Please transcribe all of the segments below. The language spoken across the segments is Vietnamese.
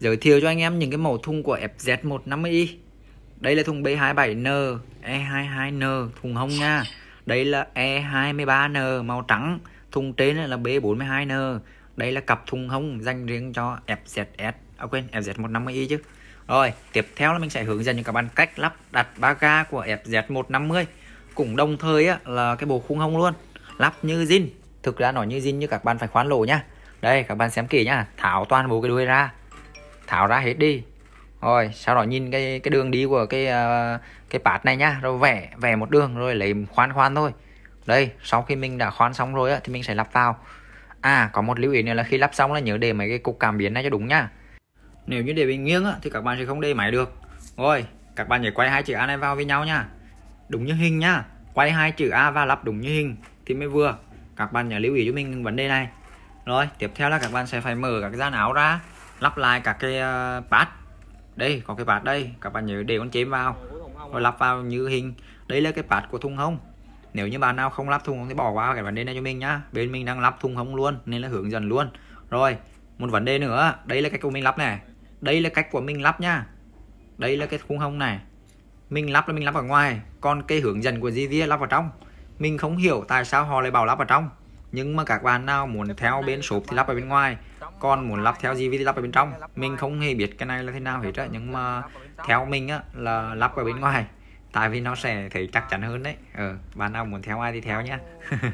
Giới thiệu cho anh em những cái mẫu thùng của FZ150i Đây là thùng B27N, E22N, thùng hông nha Đây là E23N màu trắng Thùng trên là B42N Đây là cặp thùng hông dành riêng cho FZS À quên, FZ150i chứ Rồi, tiếp theo là mình sẽ hướng dẫn cho các bạn cách lắp đặt ba ga của FZ150 Cũng đồng thời á, là cái bộ khung hông luôn Lắp như zin Thực ra nó như zin như các bạn phải khoán lỗ nha Đây, các bạn xem kỹ nha Tháo toàn bộ cái đuôi ra tháo ra hết đi rồi sau đó nhìn cái cái đường đi của cái uh, cái pát này nhá rồi vẽ vẽ một đường rồi lấy khoan khoan thôi đây sau khi mình đã khoan xong rồi á, thì mình sẽ lắp vào à có một lưu ý nữa là khi lắp xong là nhớ để mấy cái cục cảm biến này cho đúng nhá nếu như để bị nghiêng á, thì các bạn sẽ không để máy được rồi các bạn nhớ quay hai chữ A này vào với nhau nha đúng như hình nhá quay hai chữ A và lắp đúng như hình thì mới vừa các bạn nhớ lưu ý cho mình vấn đề này rồi tiếp theo là các bạn sẽ phải mở các gian áo ra lắp lại các cái ờ, pad đây có cái pad đây các bạn nhớ để con chém vào rồi lắp vào như hình đây là cái pad của thùng hông nếu như bạn nào không lắp thùng hông thì bỏ qua cái vấn đề này cho mình nhá bên mình đang lắp thùng hông luôn nên là hướng dẫn luôn rồi một vấn đề nữa đây là cách của mình lắp này đây là cách của mình lắp nhá. đây là cái khung hông này mình lắp là mình lắp ở ngoài còn cái hướng dẫn của GV lắp vào trong mình không hiểu tại sao họ lại bảo lắp vào trong nhưng mà các bạn nào muốn theo bên sụp thì lắp ở bên ngoài con muốn lắp theo gì thì lắp ở bên trong mình không hề biết cái này là thế nào hết á nhưng mà theo mình á là lắp ở bên ngoài tại vì nó sẽ thấy chắc chắn hơn đấy ờ bạn nào muốn theo ai thì theo nhé.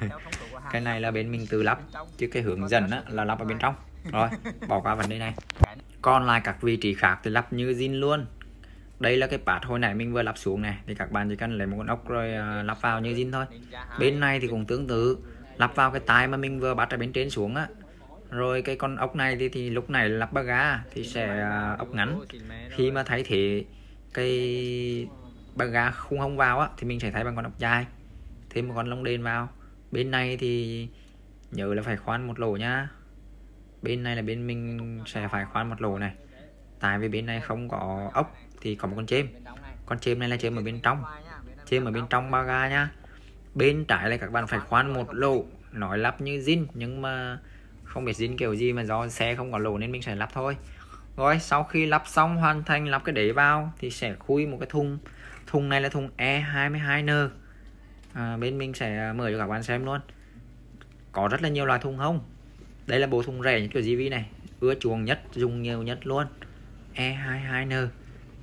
cái này là bên mình tự lắp chứ cái hướng dẫn á, là lắp ở bên trong rồi bỏ qua vấn đề này còn lại các vị trí khác thì lắp như zin luôn đây là cái part hồi nãy mình vừa lắp xuống này thì các bạn chỉ cần lấy một con ốc rồi ờ, lắp vào như zin thôi bên này thì cũng tương tự lắp vào cái tai mà mình vừa bắt ở bên trên xuống á rồi cái con ốc này thì, thì lúc này lắp ba ga thì sẽ à, ốc ngắn khi mà thay thế cái ba ga khung hông vào á thì mình sẽ thay bằng con ốc dài thêm một con lông đền vào bên này thì nhớ là phải khoan một lỗ nhá bên này là bên mình sẽ phải khoan một lỗ này tại vì bên này không có ốc thì có một con chêm con chêm này là chêm ở bên trong chêm ở bên trong ba ga nhá bên trái là các bạn phải khoan một lỗ nói lắp như zin nhưng mà không biết dính kiểu gì mà do xe không có lỗ nên mình sẽ lắp thôi rồi sau khi lắp xong hoàn thành lắp cái đế vào thì sẽ khui một cái thùng thùng này là thùng E22N à, bên mình sẽ mở cho các bạn xem luôn có rất là nhiều loại thùng không đây là bộ thùng rẻ nhất của GV này ưa chuộng nhất dùng nhiều nhất luôn E22N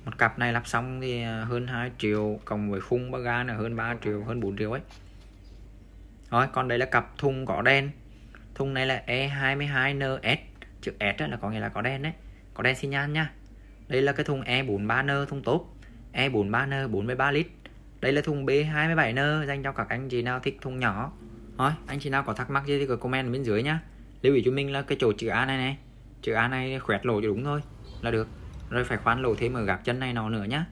một cặp này lắp xong thì à, hơn 2 triệu cộng với khung ba ga là hơn 3 triệu hơn 4 triệu ấy rồi còn đây là cặp thùng có đen thùng này là E22NS chữ S là có nghĩa là có đen đấy có đen xi nhan nha đây là cái thùng E43N thùng tốt E43N 43 lít đây là thùng B27N dành cho các anh chị nào thích thùng nhỏ thôi anh chị nào có thắc mắc gì thì cứ comment bên dưới nhá lưu ý cho mình là cái chỗ chữ A này này chữ A này khoét lỗ cho đúng thôi là được rồi phải khoan lỗ thêm ở gạt chân này nó nữa nhá